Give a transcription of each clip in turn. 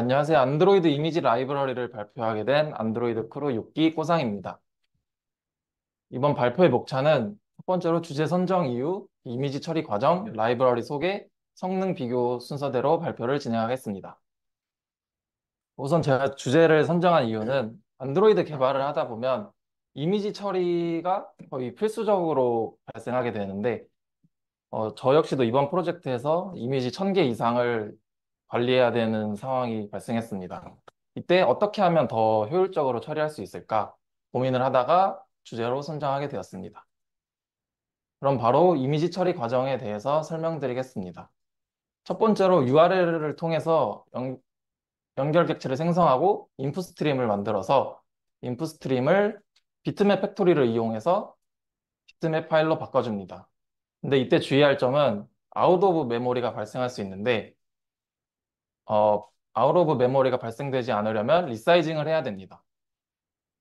안녕하세요. 안드로이드 이미지 라이브러리를 발표하게 된 안드로이드 크루 6기 꼬상입니다. 이번 발표의 목차는 첫 번째로 주제 선정 이후, 이미지 처리 과정, 라이브러리 소개, 성능 비교 순서대로 발표를 진행하겠습니다. 우선 제가 주제를 선정한 이유는 안드로이드 개발을 하다 보면 이미지 처리가 거의 필수적으로 발생하게 되는데 어, 저 역시도 이번 프로젝트에서 이미지 1000개 이상을 관리해야 되는 상황이 발생했습니다. 이때 어떻게 하면 더 효율적으로 처리할 수 있을까 고민을 하다가 주제로 선정하게 되었습니다. 그럼 바로 이미지 처리 과정에 대해서 설명드리겠습니다. 첫 번째로 URL을 통해서 연, 연결 객체를 생성하고 인풋 스트림을 만들어서 인풋 스트림을 비트맵 팩토리를 이용해서 비트맵 파일로 바꿔줍니다. 근데 이때 주의할 점은 아웃 오브 메모리가 발생할 수 있는데 어, 아웃 오브 메모리가 발생되지 않으려면 리사이징을 해야 됩니다.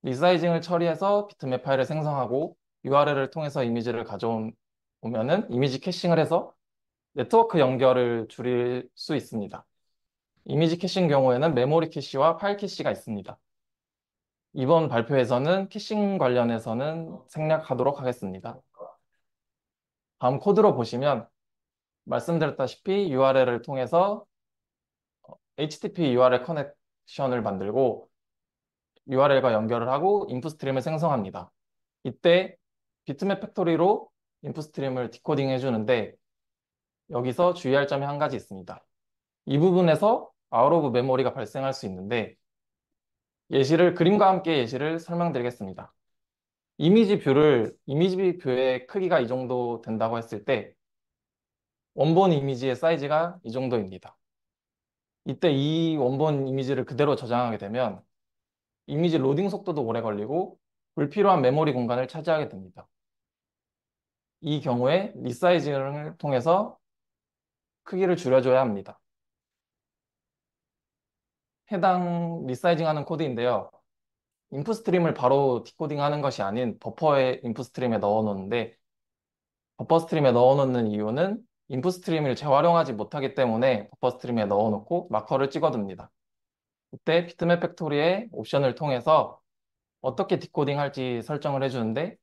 리사이징을 처리해서 비트맵 파일을 생성하고 URL을 통해서 이미지를 가져오면은 이미지 캐싱을 해서 네트워크 연결을 줄일 수 있습니다. 이미지 캐싱 경우에는 메모리 캐시와 파일 캐시가 있습니다. 이번 발표에서는 캐싱 관련해서는 생략하도록 하겠습니다. 다음 코드로 보시면 말씀드렸다시피 URL을 통해서 HTTP URL 커넥션을 만들고 URL과 연결을 하고 인풋 스트림을 생성합니다. 이때 비트맵 팩토리로 인풋 스트림을 디코딩 해주는데 여기서 주의할 점이 한 가지 있습니다. 이 부분에서 아웃 오브 메모리가 발생할 수 있는데 예시를 그림과 함께 예시를 설명드리겠습니다. 이미지 뷰를 이미지 뷰의 크기가 이 정도 된다고 했을 때 원본 이미지의 사이즈가 이 정도입니다. 이때 이 원본 이미지를 그대로 저장하게 되면 이미지 로딩 속도도 오래 걸리고 불필요한 메모리 공간을 차지하게 됩니다. 이 경우에 리사이징을 통해서 크기를 줄여줘야 합니다. 해당 리사이징하는 코드인데요. 인프 스트림을 바로 디코딩하는 것이 아닌 버퍼의인프 스트림에 넣어놓는데 버퍼 스트림에 넣어놓는 이유는 인풋 스트림을 재활용하지 못하기 때문에 버퍼 스트림에 넣어놓고 마커를 찍어둡니다. 이때 비트맵 팩토리의 옵션을 통해서 어떻게 디코딩 할지 설정을 해주는데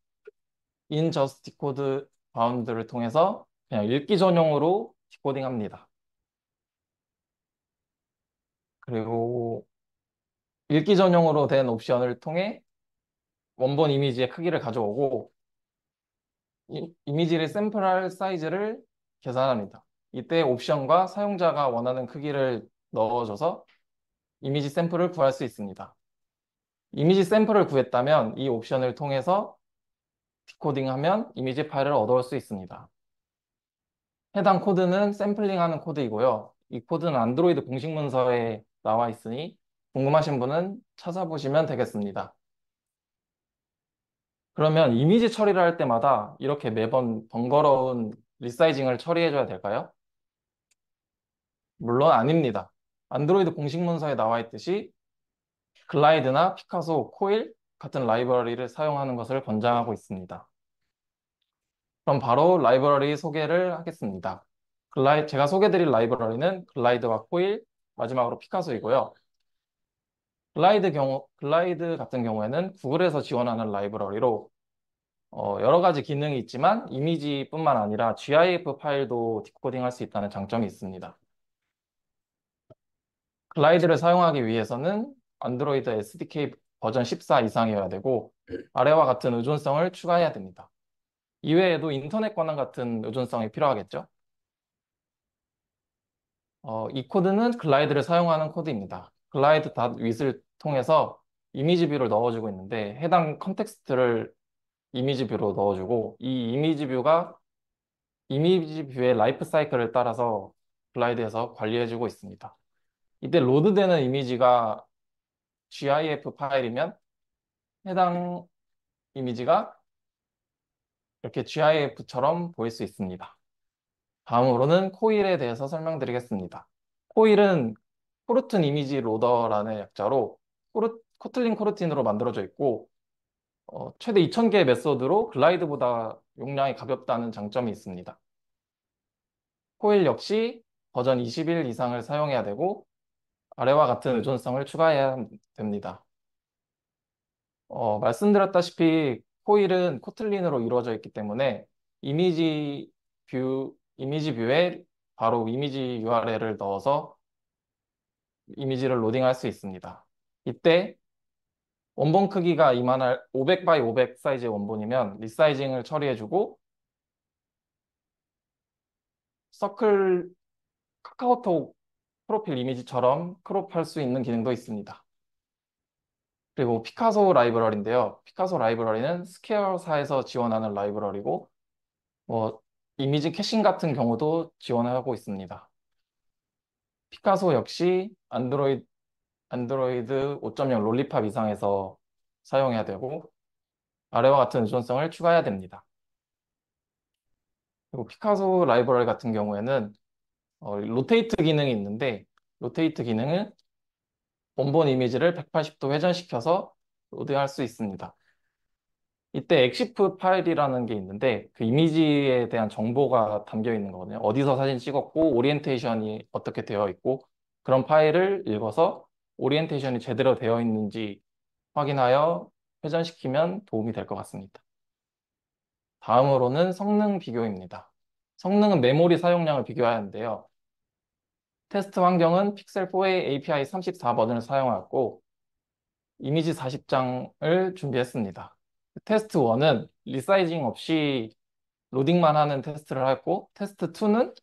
인저스 디코드 바운드를 통해서 그냥 읽기 전용으로 디코딩 합니다. 그리고 읽기 전용으로 된 옵션을 통해 원본 이미지의 크기를 가져오고 이, 미지를 샘플할 사이즈를 계산합니다. 이때 옵션과 사용자가 원하는 크기를 넣어줘서 이미지 샘플을 구할 수 있습니다. 이미지 샘플을 구했다면 이 옵션을 통해서 디코딩하면 이미지 파일을 얻어올 수 있습니다. 해당 코드는 샘플링하는 코드이고요. 이 코드는 안드로이드 공식 문서에 나와 있으니 궁금하신 분은 찾아보시면 되겠습니다. 그러면 이미지 처리를 할 때마다 이렇게 매번 번거로운 리사이징을 처리해줘야 될까요? 물론 아닙니다. 안드로이드 공식 문서에 나와 있듯이 글라이드나 피카소, 코일 같은 라이브러리를 사용하는 것을 권장하고 있습니다. 그럼 바로 라이브러리 소개를 하겠습니다. 글라이, 제가 소개드릴 라이브러리는 글라이드와 코일, 마지막으로 피카소이고요. 글라이드, 경우, 글라이드 같은 경우에는 구글에서 지원하는 라이브러리로 어, 여러 가지 기능이 있지만 이미지뿐만 아니라 GIF 파일도 디코딩할 수 있다는 장점이 있습니다. 글라이드를 사용하기 위해서는 안드로이드 SDK 버전 14 이상이어야 되고 아래와 같은 의존성을 추가해야 됩니다. 이외에도 인터넷 권한 같은 의존성이 필요하겠죠? 어, 이 코드는 글라이드를 사용하는 코드입니다. 글라이드 닷윗을 통해서 이미지 뷰를 넣어주고 있는데 해당 컨텍스트를 이미지 뷰로 넣어주고 이 이미지 뷰가 이미지 뷰의 라이프 사이클을 따라서 글라이드에서 관리해주고 있습니다. 이때 로드되는 이미지가 GIF 파일이면 해당 이미지가 이렇게 GIF처럼 보일 수 있습니다. 다음으로는 코일에 대해서 설명드리겠습니다. 코일은 코르튼 이미지 로더라는 약자로 코르, 코틀린 코르틴으로 만들어져 있고 어, 최대 2,000개의 메소드로 글라이드보다 용량이 가볍다는 장점이 있습니다. 코일 역시 버전 2 0일 이상을 사용해야 되고 아래와 같은 의존성을 추가해야 됩니다. 어, 말씀드렸다시피 코일은 코틀린으로 이루어져 있기 때문에 이미지 뷰, 이미지 뷰에 바로 이미지 URL을 넣어서 이미지를 로딩할 수 있습니다. 이때 원본 크기가 이만할 500 by 500 사이즈의 원본이면 리사이징을 처리해주고 서클 카카오톡 프로필 이미지처럼 크롭할 수 있는 기능도 있습니다. 그리고 피카소 라이브러리인데요. 피카소 라이브러리는 스퀘어사에서 지원하는 라이브러리고 뭐 이미지 캐싱 같은 경우도 지원하고 있습니다. 피카소 역시 안드로이드 안드로이드 5.0 롤리팝 이상에서 사용해야 되고 아래와 같은 의존성을 추가해야 됩니다. 그리고 피카소 라이브러리 같은 경우에는 어, 로테이트 기능이 있는데 로테이트 기능은 본본 이미지를 180도 회전시켜서 로드할 수 있습니다. 이때 엑시프 파일이라는 게 있는데 그 이미지에 대한 정보가 담겨 있는 거거든요. 어디서 사진 찍었고 오리엔테이션이 어떻게 되어 있고 그런 파일을 읽어서 오리엔테이션이 제대로 되어 있는지 확인하여 회전시키면 도움이 될 것 같습니다. 다음으로는 성능 비교입니다. 성능은 메모리 사용량을 비교하는데요. 테스트 환경은 픽셀4의 API 34 버전을 사용하고 이미지 40장을 준비했습니다. 테스트 1은 리사이징 없이 로딩만 하는 테스트를 했고 테스트 2는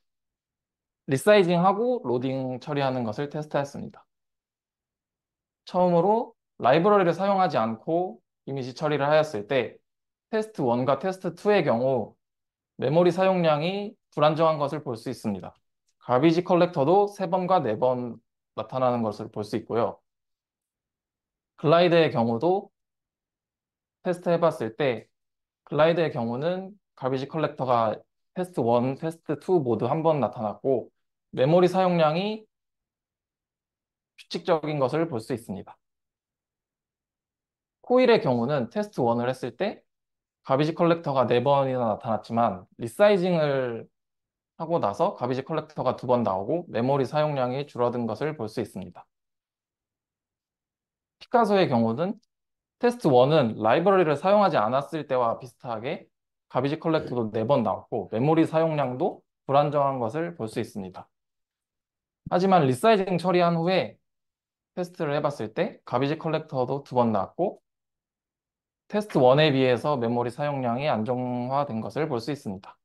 리사이징하고 로딩 처리하는 것을 테스트했습니다. 처음으로 라이브러리를 사용하지 않고 이미지 처리를 하였을 때 테스트 1과 테스트 2의 경우 메모리 사용량이 불안정한 것을 볼 수 있습니다. 가비지 컬렉터도 3번과 4번 나타나는 것을 볼 수 있고요. 글라이드의 경우도 테스트 해봤을 때 글라이드의 경우는 가비지 컬렉터가 테스트 1, 테스트 2 모두 한 번 나타났고 메모리 사용량이 규칙적인 것을 볼 수 있습니다. 코일의 경우는 테스트 1을 했을 때 가비지 컬렉터가 4번이나 나타났지만 리사이징을 하고 나서 가비지 컬렉터가 2번 나오고 메모리 사용량이 줄어든 것을 볼 수 있습니다. 피카소의 경우는 테스트 1은 라이브러리를 사용하지 않았을 때와 비슷하게 가비지 컬렉터도 4번 나왔고 메모리 사용량도 불안정한 것을 볼 수 있습니다. 하지만 리사이징 처리한 후에 테스트를 해봤을 때 가비지 컬렉터도 두 번 나왔고 테스트 1에 비해서 메모리 사용량이 안정화된 것을 볼 수 있습니다.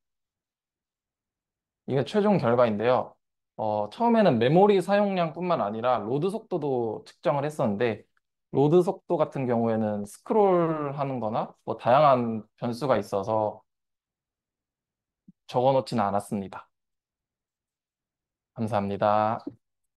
이게 최종 결과인데요. 어, 처음에는 메모리 사용량뿐만 아니라 로드 속도도 측정을 했었는데 로드 속도 같은 경우에는 스크롤하는 거나 뭐 다양한 변수가 있어서 적어놓지는 않았습니다. 감사합니다.